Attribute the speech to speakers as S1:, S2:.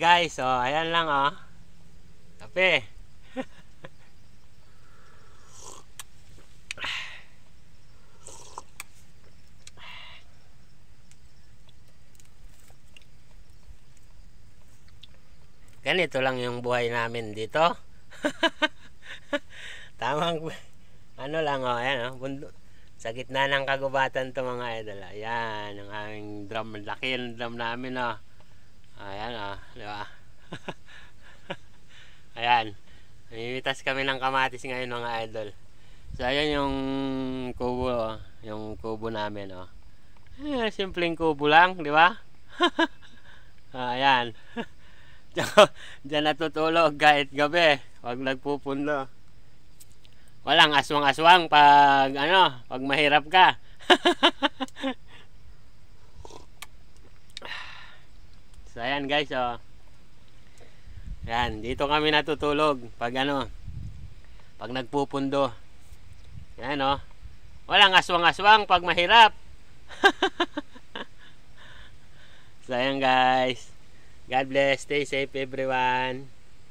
S1: Guys, oh, ayan lang, oh. Kape. Ganito lang yung buhay namin dito. Tamang ano lang oh, ayan oh, bundok sa gitna ng kagubatan to mga idol. Oh. Ayan, ang aming drum, laki ng drum namin oh. Ayan o, ah, di ba? ayan. Namimitas kami ng kamatis ngayon mga idol. So ayan yung kubo oh. Yung kubo namin oh. Eh, simpleng kubo lang, di ba? Ah, ayan. Diyan natutulog kahit gabi. Huwag nagpupunlo. Walang aswang-aswang pag ano, pag mahirap ka. So ayan guys, oh. Yan, dito kami natutulog pag ano, pag nagpupundo. Ayan oh. Walang aswang-aswang pag mahirap. so guys. God bless. Stay safe everyone.